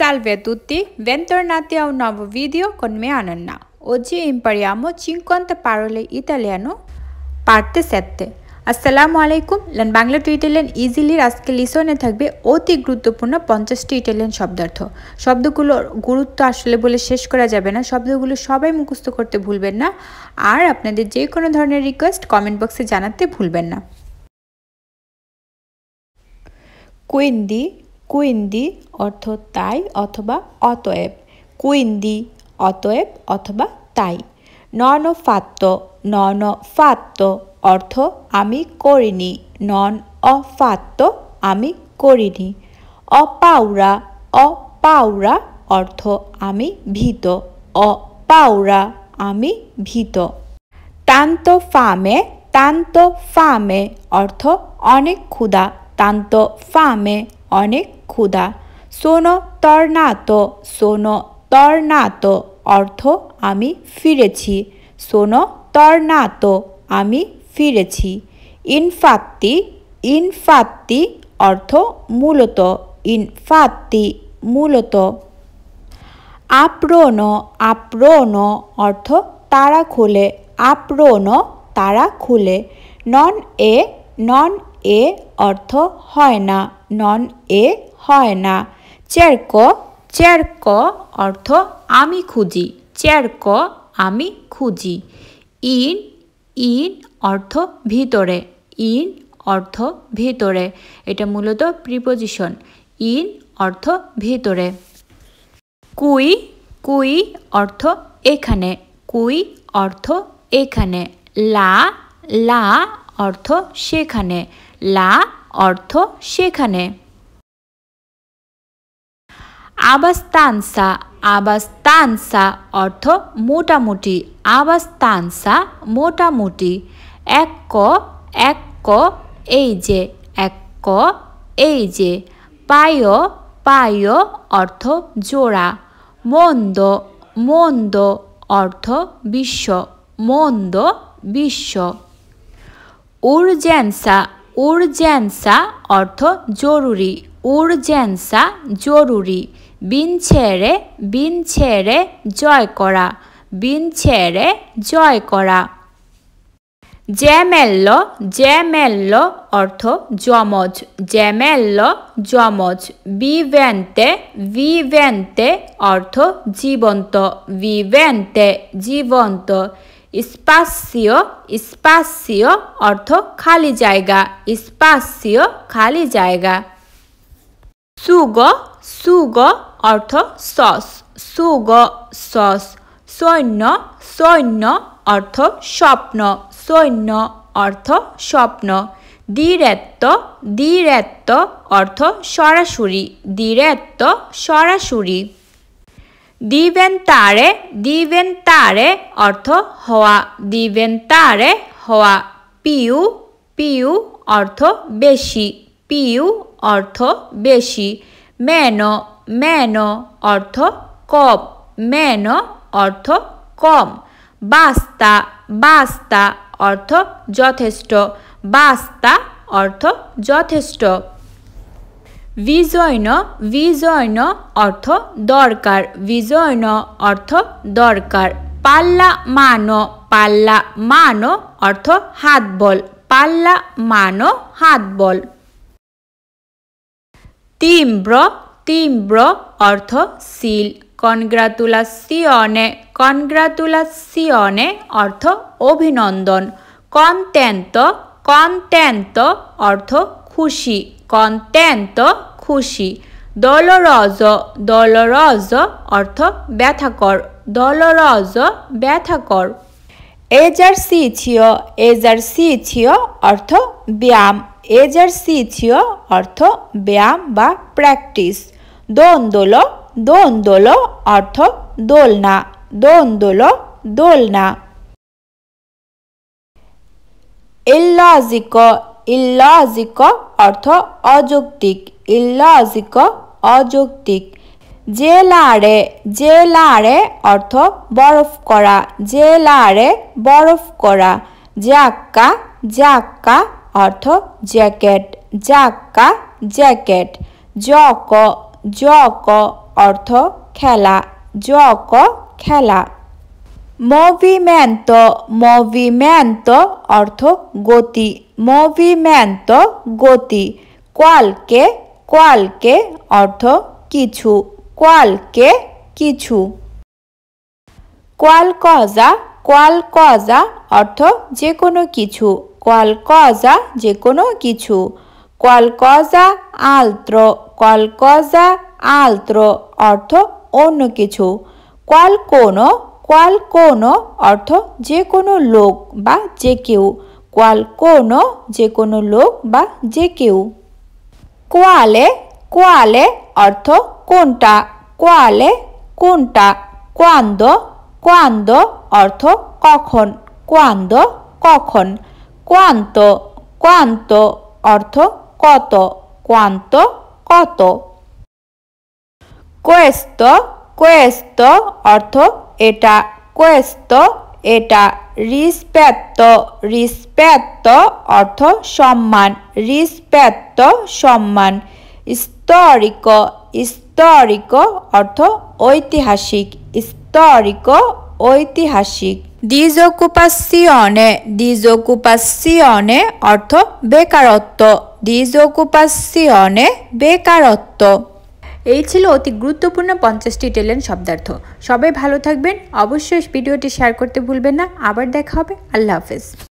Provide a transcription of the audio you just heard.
Salve a tutti, bentornati a un nuovo video con me Ananna. Oggi impariamo 50 parole italiano, parte 7. আসসালামু আলাইকুম learn Bangla to Italian ইজিলির আজকে লিসনে থাকবে অতি গুরুত্বপূর্ণ পঞ্চাশটি ইটালিয়ান শব্দার্থ শব্দগুলোর গুরুত্ব আসলে বলে শেষ করা যাবে না শব্দগুলো সবাই মুখস্থ করতে ভুলবেন না আর আপনাদের যে কোনো ধরনের রিকোয়েস্ট কমেন্ট বক্সে জানাতে ভুলবেন না কুইন্দি কুইন্দি অর্থ তাই অথবা অতএব কুইন্দি অতএব অথবা তাই নন ফাত্ত নন ফাত্ত অর্থ আমি করিনি নন অফাত্ত আমি করিনি অপাউরা অপাউরা অর্থ আমি ভীত অপাউরা আমি ভীত তান্ত ফামে তান্ত ফামে অর্থ অনেক ক্ষুধা তান্ত ফামে অনেক ক্ষুধা সোনো তর্নাত সোনো তর্নাত অর্থ আমি ফিরেছি সোনো তর্নাত আমি ফিরেছি ইনফাত্তি ইনফাত্তি অর্থ মূলত ইনফাত্তি মূলত আপ্রণ আপ্রণ অর্থ তারা খুলে আপ্রণ তারা খুলে নন এ নন এ অর্থ হয় না নন এ হয় না চেরক চেরক অর্থ আমি খুঁজি চেরক আমি খুঁজি ইন ইন অর্থ ভিতরে ইন অর্থ ভিতরে এটা মূলত প্রিপোজিশন ইন অর্থ ভিতরে কুই কুই অর্থ এখানে কুই অর্থ এখানে লা লা অর্থ সেখানে লা অর্থ সেখানে আবাস্তানসা আবাস্তানসা অর্থ মোটামুটি আবাস্তানসা মোটামুটি এক ক এক ক এই যে এক ক এই যে পায় পায় অর্থ জোড়া মন্দ মন্দ অর্থ বিশ্ব মন্দ বিশ্ব উর্জেন্সা উর্জেন্সা অর্থ জরুরি উর্জেন্সা জরুরি বিন ছেড়ে বিন ছেড়ে জয় করা বিন ছেড়ে জয় করা জ্যামেল্ল জ্যামেল্ল অর্থ যমজ জ্যামেল্ল যমজ বিভেন্তে বিভেন্তে অর্থ জীবন্ত বিভেন্তে জীবন্ত স্পাসিও স্পাসিও অর্থ খালি জায়গা স্পাসিও খালি জায়গা সুগ সুগ অর্থ সস সুগ সস সৈন্য সৈন্য অর্থ স্বপ্ন সৈন্য অর্থ স্বপ্ন দিরেত্ব দিরেত্ব অর্থ সরাসরি দিরেত্ব সরাসরি দিবেন দিবেন ডিভেন্টারে অর্থ হওয়া দিবেন ডিভেন্টারে হওয়া পিউ পিউ অর্থ বেশি পিউ অর্থ বেশি মেন মেন অর্থ কম মেন অর্থ কম বাস্তা বাস্তা অর্থ যথেষ্ট বাস্তা অর্থ যথেষ্ট বিজয়ন বিজয়ন অর্থ দরকার বিজয়ন অর্থ দরকার পাল্লা মান পাল্লা মান অর্থ হাত বল পাল্লা মান হাত বল তীব্র তীব্র অর্থ সিল কনগ্রাতুলাসিয়নে কনগ্রাতুলাসিয়নে অর্থ অভিনন্দন কন্টেন্ত কন্টেন্ত অর্থ খুশি কন্টেন্ট খুশি দলরজ দলরজ অর্থ ব্যথাকর দলরজ ব্যথাকর এজার্সিছিয় ছিও অর্থ ব্যায়াম এজার্সিছিয় অর্থ ব্যায়াম বা প্র্যাকটিস দোন্দোল দোল অর্থ দোলনা দোল দোলনা illogico ইল্লাজিক অর্থ অযৌক্তিক ইল্লাজিক অযৌক্তিক জেলারে জেলারে অর্থ বরফ করা জেলারে বরফ করা জাক্কা জাক্কা অর্থ জ্যাকেট জাক্কা জ্যাকেট জক জক অর্থ খেলা জক খেলা মভিম্যান্ত মভিম্যান্ত অর্থ গতি মভিম্যান্ত গতি কোয়ালকে কোয়ালকে অর্থ কিছু কোয়ালকে কিছু কোয়াল কজা কোয়াল কজা অর্থ যে কোনো কিছু কোয়াল কজা যে কোনো কিছু কোয়াল কজা আলত্র কোয়াল কজা আলত্র অর্থ অন্য কিছু কোয়াল কোনো কোয়াল কোনো অর্থ যে কোনো লোক বা যে কেউ কোয়াল কোনো যে কোনো লোক বা যে কেউ কোয়ালে কোয়ালে অর্থ কোনটা কোয়ালে কোনটা কোয়ান্দ কোয়ান্দ অর্থ কখন কোয়ান্দ কখন কোয়ান্ত কোয়ান্ত অর্থ কত কোয়ান্ত কত কোয়েস্ত questo অর্থ এটা questo এটা রিসপ্যাত্ত রিসপ্যাত্ত অর্থ সম্মান রিসপ্যাত্ত সম্মান স্তরিক স্তরিক অর্থ ঐতিহাসিক স্তরিক ঐতিহাসিক ডিজকুপাসিয়নে ডিজকুপাসিয়নে অর্থ বেকারত্ব ডিজকুপাসিয়নে বেকারত্ব এই ছিল অতি গুরুত্বপূর্ণ পঞ্চাশটি টেলেন্ট শব্দার্থ সবাই ভালো থাকবেন অবশ্যই ভিডিওটি শেয়ার করতে ভুলবেন না আবার দেখা হবে আল্লাহ হাফেজ